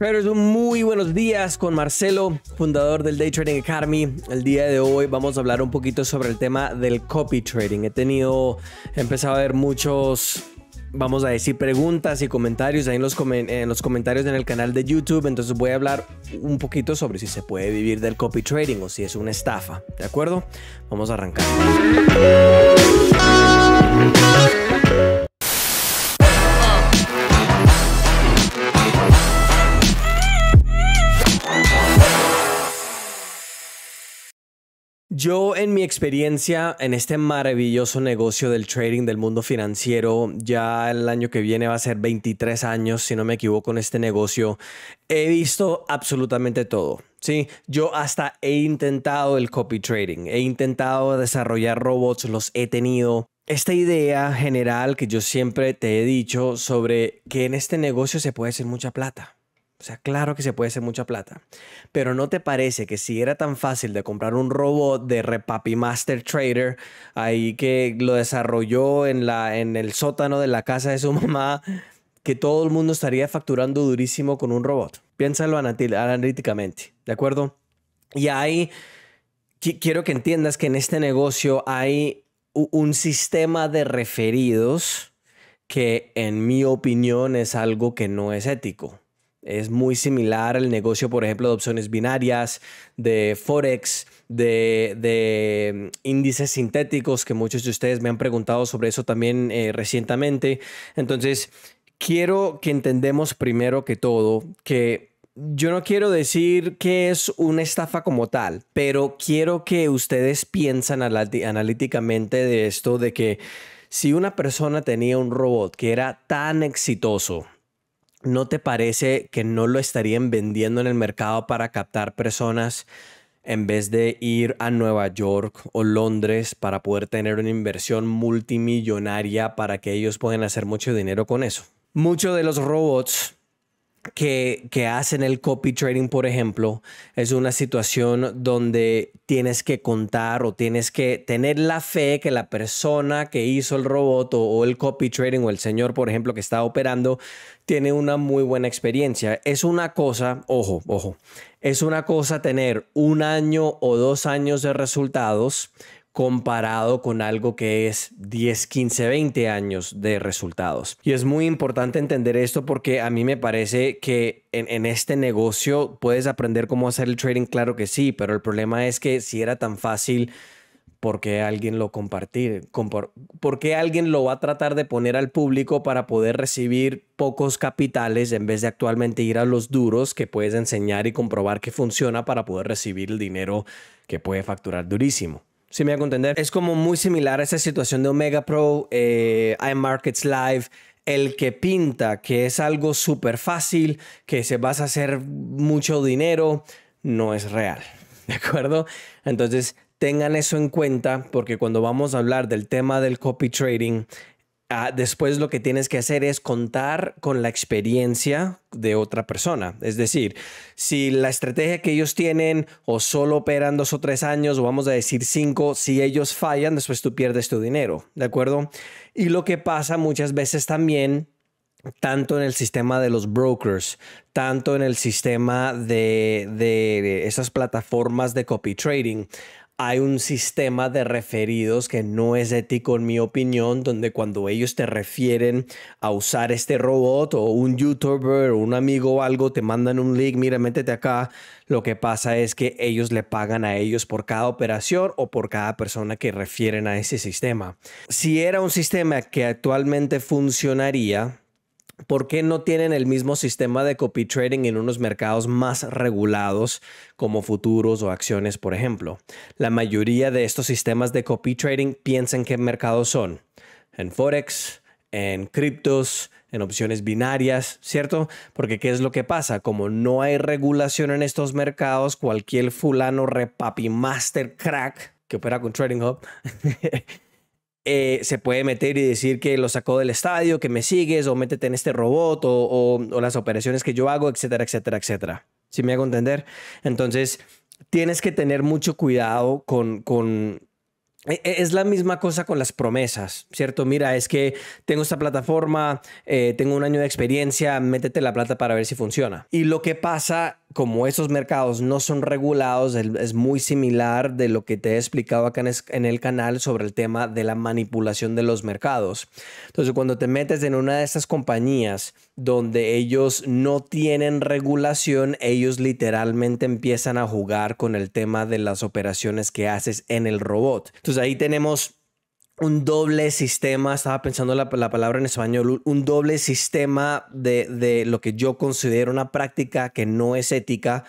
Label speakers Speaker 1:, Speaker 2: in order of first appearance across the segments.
Speaker 1: Traders, muy buenos días con Marcelo, fundador del Day Trading Academy. El día de hoy vamos a hablar un poquito sobre el tema del copy trading. He tenido, empezado a ver muchos, vamos a decir, preguntas y comentarios ahí en los, en los comentarios en el canal de YouTube. Entonces voy a hablar un poquito sobre si se puede vivir del copy trading o si es una estafa. ¿De acuerdo? Vamos a arrancar. Yo en mi experiencia en este maravilloso negocio del trading del mundo financiero, ya el año que viene va a ser 23 años, si no me equivoco, en este negocio, he visto absolutamente todo. Sí, yo hasta he intentado el copy trading, he intentado desarrollar robots, los he tenido. Esta idea general que yo siempre te he dicho sobre que en este negocio se puede hacer mucha plata. O sea, claro que se puede hacer mucha plata. Pero ¿no te parece que si era tan fácil de comprar un robot de Repapi Master Trader, ahí que lo desarrolló en, la, en el sótano de la casa de su mamá, que todo el mundo estaría facturando durísimo con un robot? Piénsalo analíticamente, ¿de acuerdo? Y ahí quiero que entiendas que en este negocio hay un sistema de referidos que en mi opinión es algo que no es ético. Es muy similar al negocio, por ejemplo, de opciones binarias, de Forex, de, mm, índices sintéticos, que muchos de ustedes me han preguntado sobre eso también eh, recientemente. Entonces, quiero que entendemos primero que todo que yo no quiero decir que es una estafa como tal, pero quiero que ustedes piensan analíticamente de esto, de que si una persona tenía un robot que era tan exitoso, ¿no te parece que no lo estarían vendiendo en el mercado para captar personas en vez de ir a Nueva York o Londres para poder tener una inversión multimillonaria para que ellos puedan hacer mucho dinero con eso? Muchos de los robots que, hacen el copy trading, por ejemplo, es una situación donde tienes que contar o tienes que tener la fe que la persona que hizo el robot o, el copy trading o el señor, por ejemplo, que está operando, tiene una muy buena experiencia. Es una cosa, ojo, ojo, es una cosa tener un año o dos años de resultados comparado con algo que es 10, 15, 20 años de resultados. Y es muy importante entender esto porque a mí me parece que en, este negocio puedes aprender cómo hacer el trading, claro que sí, pero el problema es que si era tan fácil, ¿por qué alguien lo compartir? ¿Por qué alguien lo va a tratar de poner al público para poder recibir pocos capitales en vez de actualmente ir a los duros que puedes enseñar y comprobar que funciona para poder recibir el dinero que puede facturar durísimo? me voy a contender. Es como muy similar a esa situación de Omega Pro, eh, iMarkets Live, el que pinta, que es algo súper fácil, que se vas a hacer mucho dinero, no es real. ¿De acuerdo? Entonces, tengan eso en cuenta porque cuando vamos a hablar del tema del copy trading, Ah, después lo que tienes que hacer es contar con la experiencia de otra persona. Es decir, si la estrategia que ellos tienen o solo operan dos o tres años o vamos a decir cinco, si ellos fallan, después tú pierdes tu dinero, ¿de acuerdo? Y lo que pasa muchas veces también tanto en el sistema de los brokers, tanto en el sistema de esas plataformas de copy trading hay un sistema de referidos que no es ético en mi opinión, donde cuando ellos te refieren a usar este robot o un youtuber o un amigo o algo, te mandan un link, mira, métete acá, lo que pasa es que ellos le pagan a ellos por cada operación o por cada persona que refieren a ese sistema. Si era un sistema que actualmente funcionaría, ¿Por qué no tienen el mismo sistema de copy trading en unos mercados más regulados como futuros o acciones, por ejemplo? La mayoría de estos sistemas de copy trading piensan qué mercados son. En Forex, en criptos, en opciones binarias, ¿cierto? Porque ¿qué es lo que pasa? Como no hay regulación en estos mercados, cualquier fulano repapi master crack que opera con Trading Hub Eh, se puede meter y decir que lo sacó del estadio, que me sigues, o métete en este robot, o, las operaciones que yo hago, etcétera, etcétera, etcétera. Si me hago entender? Entonces, tienes que tener mucho cuidado con, con... E, e, es la misma cosa con las promesas, ¿cierto? Mira, es que tengo esta plataforma, eh, tengo un año de experiencia, métete la plata para ver si funciona. Y lo que pasa como esos mercados no son regulados, es muy similar de lo que te he explicado acá en el canal sobre el tema de la manipulación de los mercados. Entonces, cuando te metes en una de esas compañías donde ellos no tienen regulación, ellos literalmente empiezan a jugar con el tema de las operaciones que haces en el robot. Entonces, ahí tenemos un doble sistema, estaba pensando la, palabra en español, un doble sistema de, lo que yo considero una práctica que no es ética,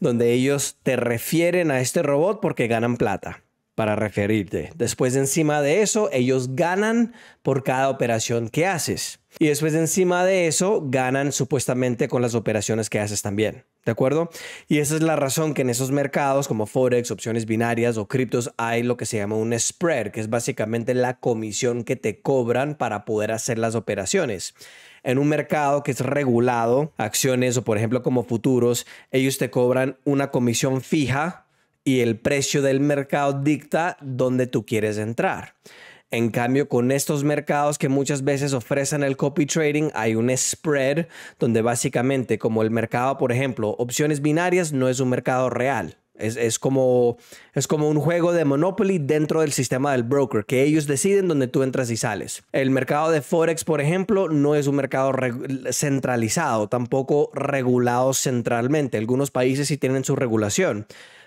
Speaker 1: donde ellos te refieren a este robot porque ganan plata para referirte. Después encima de eso, ellos ganan por cada operación que haces. Y después encima de eso, ganan supuestamente con las operaciones que haces también. ¿De acuerdo? Y esa es la razón que en esos mercados como Forex, opciones binarias o criptos hay lo que se llama un spread, que es básicamente la comisión que te cobran para poder hacer las operaciones. En un mercado que es regulado, acciones o por ejemplo como futuros, ellos te cobran una comisión fija y el precio del mercado dicta dónde tú quieres entrar. En cambio, con estos mercados que muchas veces ofrecen el copy trading, hay un spread donde básicamente como el mercado, por ejemplo, opciones binarias no es un mercado real. Es, como, es como un juego de Monopoly dentro del sistema del broker, que ellos deciden donde tú entras y sales. El mercado de Forex, por ejemplo, no es un mercado centralizado, tampoco regulado centralmente. Algunos países sí tienen su regulación.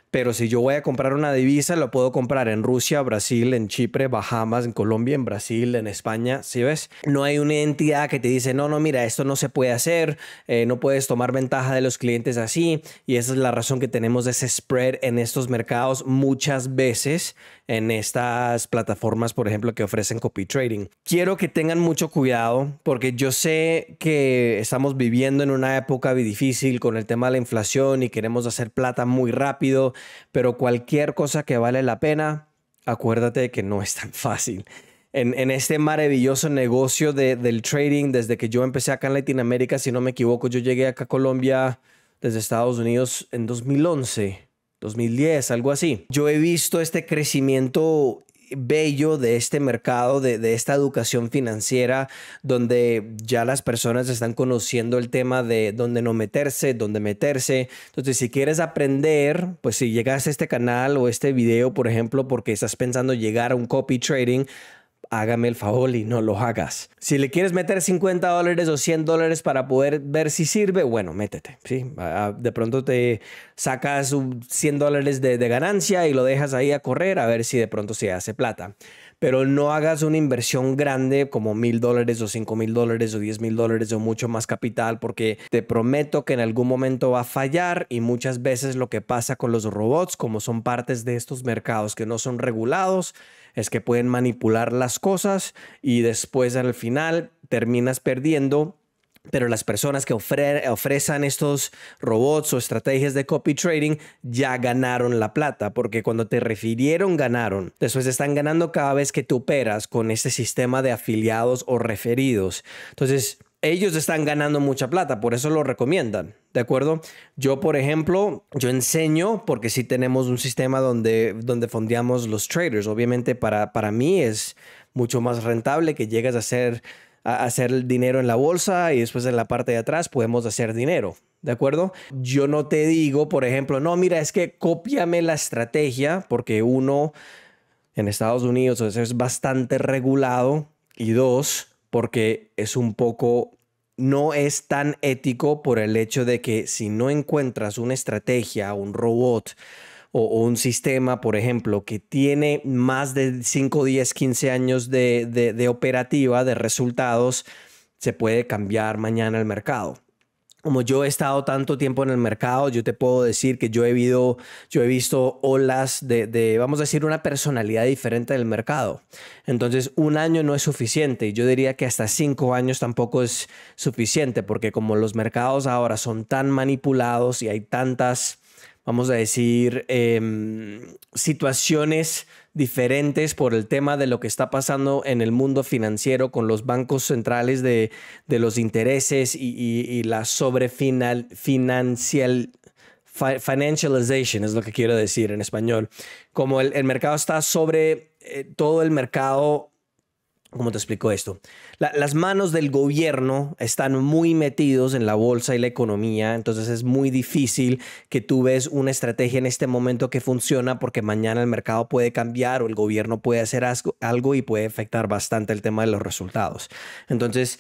Speaker 1: Pero si yo voy a comprar una divisa, lo puedo comprar en Rusia, Brasil, en Chipre, Bahamas, en Colombia, en Brasil, en España. ¿Sí ves? No hay una entidad que te dice, no, no, mira, esto no se puede hacer, eh, no puedes tomar ventaja de los clientes así. Y esa es la razón que tenemos ese spread en estos mercados muchas veces en estas plataformas, por ejemplo, que ofrecen copy trading. Quiero que tengan mucho cuidado porque yo sé que estamos viviendo en una época difícil con el tema de la inflación y queremos hacer plata muy rápido pero cualquier cosa que vale la pena, acuérdate de que no es tan fácil. En, este maravilloso negocio del trading, desde que yo empecé acá en Latinoamérica, si no me equivoco, yo llegué acá a Colombia desde Estados Unidos en 2011, 2010, algo así. Yo he visto este crecimiento bello de este mercado, de, de, esta educación financiera, donde ya las personas están conociendo el tema de dónde no meterse, dónde meterse. Entonces, si quieres aprender, pues si llegas a este canal o este video, por ejemplo, porque estás pensando llegar a un copy trading, hágame el favor y no lo hagas. Si le quieres meter 50 dólares o 100 dólares para poder ver si sirve, bueno, métete. De pronto te sacas 100 dólares de ganancia y lo dejas ahí a correr a ver si de pronto se hace plata pero no hagas una inversión grande como mil dólares o cinco mil dólares o diez mil dólares o mucho más capital porque te prometo que en algún momento va a fallar y muchas veces lo que pasa con los robots como son partes de estos mercados que no son regulados es que pueden manipular las cosas y después al final terminas perdiendo pero las personas que ofrecen estos robots o estrategias de copy trading ya ganaron la plata, porque cuando te refirieron ganaron. Después están ganando cada vez que tú operas con este sistema de afiliados o referidos. Entonces, ellos están ganando mucha plata, por eso lo recomiendan, ¿de acuerdo? Yo, por ejemplo, yo enseño porque sí tenemos un sistema donde, donde fondeamos los traders. Obviamente para, para mí es mucho más rentable que llegues a ser hacer hacer dinero en la bolsa y después en la parte de atrás podemos hacer dinero. ¿De acuerdo? Yo no te digo, por ejemplo, no, mira, es que cópiame la estrategia porque uno, en Estados Unidos es bastante regulado y dos, porque es un poco, no es tan ético por el hecho de que si no encuentras una estrategia, un robot, o, un sistema, por ejemplo, que tiene más de 5, 10, 15 años de, operativa, de resultados, se puede cambiar mañana el mercado como yo he estado tanto tiempo en el mercado, yo te puedo decir que yo he, yo he visto olas de, de, vamos a decir, una personalidad diferente del mercado. Entonces, un año no es suficiente. Yo diría que hasta cinco años tampoco es suficiente, porque como los mercados ahora son tan manipulados y hay tantas vamos a decir, em, situaciones diferentes por el tema de lo que está pasando en el mundo financiero con los bancos centrales de, los intereses y, y, la sobrefinancial financialization es lo que quiero decir en español. Como el, mercado está sobre eh, todo el mercado ¿Cómo te explico esto? las manos del gobierno están muy metidos en la bolsa y la economía, entonces es muy difícil que tú ves una estrategia en este momento que funciona porque mañana el mercado puede cambiar o el gobierno puede hacer algo y puede afectar bastante el tema de los resultados. Entonces,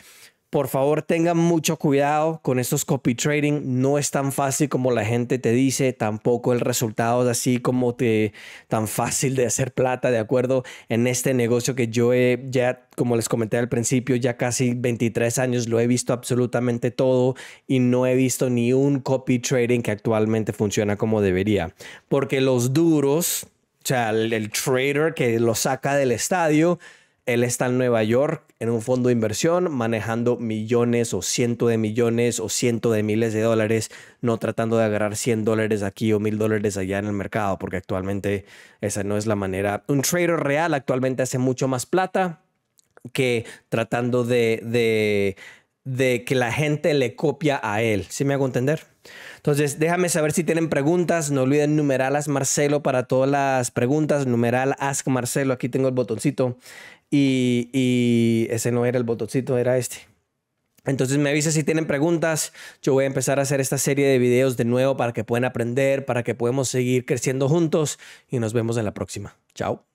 Speaker 1: por favor, tengan mucho cuidado con estos copy trading. No es tan fácil como la gente te dice, tampoco el resultado es así como te, tan fácil de hacer plata, ¿de acuerdo? En este negocio que yo he, ya, como les comenté al principio, ya casi 23 años lo he visto absolutamente todo y no he visto ni un copy trading que actualmente funciona como debería. Porque los duros, o sea, el, el trader que lo saca del estadio, él está en Nueva York en un fondo de inversión manejando millones o cientos de millones o cientos de miles de dólares, no tratando de agarrar 100 dólares aquí o 1000 dólares allá en el mercado, porque actualmente esa no es la manera. Un trader real actualmente hace mucho más plata que tratando de, de de que la gente le copia a él. ¿Sí me hago entender? Entonces, déjame saber si tienen preguntas. No olviden numerarlas Marcelo para todas las preguntas. Numeral Ask Marcelo. Aquí tengo el botoncito. Y, ese no era el botoncito, era este. Entonces me avisa si tienen preguntas. Yo voy a empezar a hacer esta serie de videos de nuevo para que puedan aprender, para que podamos seguir creciendo juntos y nos vemos en la próxima. Chao.